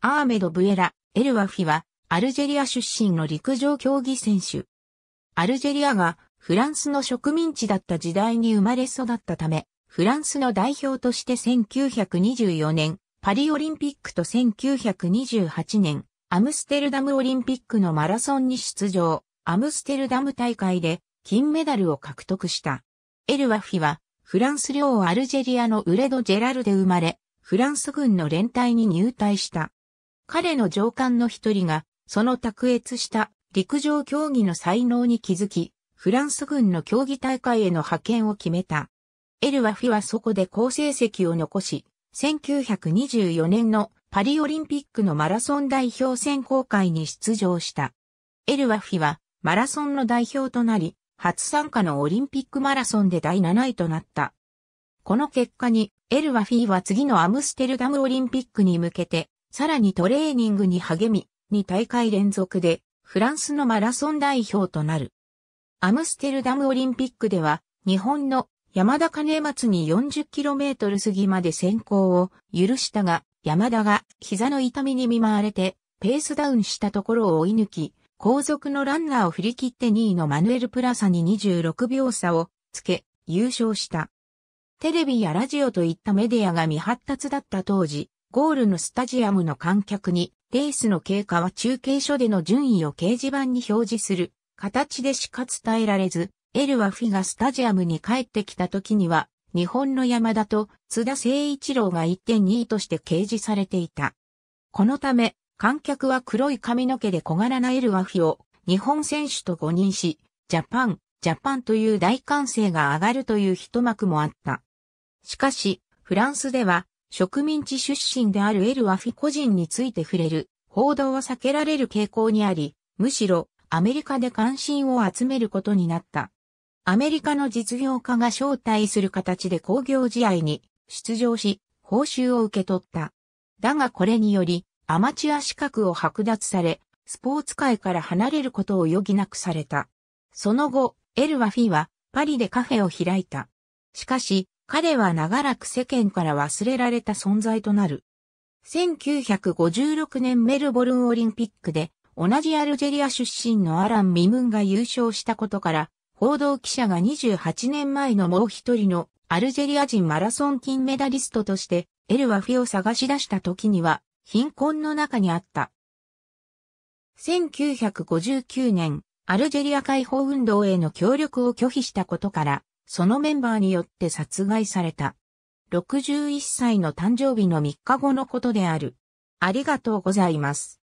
アーメド・ブエラ、エルワフィは、アルジェリア出身の陸上競技選手。アルジェリアがフランスの植民地だった時代に生まれ育ったため、フランスの代表として1924年、パリオリンピックと1928年、アムステルダムオリンピックのマラソンに出場、アムステルダム大会で金メダルを獲得した。エルワフィは、フランス領アルジェリアのウレド・ジェラルで生まれ、フランス軍の連隊に入隊した。彼の上官の一人が、その卓越した陸上競技の才能に気づき、フランス軍の競技大会への派遣を決めた。エルワフィはそこで好成績を残し、1924年のパリオリンピックのマラソン代表選考会に出場した。エルワフィはマラソンの代表となり、初参加のオリンピックマラソンで第7位となった。この結果に、エルワフィは次のアムステルダムオリンピックに向けてさらにトレーニングに励み、2大会連続でフランスのマラソン代表となる。アムステルダムオリンピックでは日本の山田金松に 40km 過ぎまで先行を許したが、山田が膝の痛みに見舞われてペースダウンしたところを追い抜き、後続のランナーを振り切って2位のマヌエル・プラサに26秒差をつけ優勝した。テレビやラジオといったメディアが未発達だった当時、ゴールのスタジアムの観客に、レースの経過は中継所での順位を掲示板に表示する形でしか伝えられず、エルワフィがスタジアムに帰ってきた時には、日本の山田と津田誠一郎が1.2位として掲示されていた。このため、観客は黒い髪の毛で小柄なエルワフィを日本選手と誤認し、ジャパン、ジャパンという大歓声が上がるという一幕もあった。しかし、フランスでは植民地出身であるエル・ワフィ個人について触れる報道は避けられる傾向にあり、むしろアメリカで関心を集めることになった。アメリカの実業家が招待する形で工業試合に出場し、報酬を受け取った。だがこれにより、アマチュア資格を剥奪され、スポーツ界から離れることを余儀なくされた。その後、エル・ワフィはパリでカフェを開いた。しかし、彼は長らく世間から忘れられた存在となる。1956年メルボルンオリンピックで同じアルジェリア出身のアラン・ミムンが優勝したことから、報道記者が28年前のもう一人のアルジェリア人マラソン金メダリストとしてエルワフィを探し出した時には貧困の中にあった。1959年、アルジェリア解放運動への協力を拒否したことから、そのメンバーによって殺害された。61歳の誕生日の3日後のことである。ありがとうございます。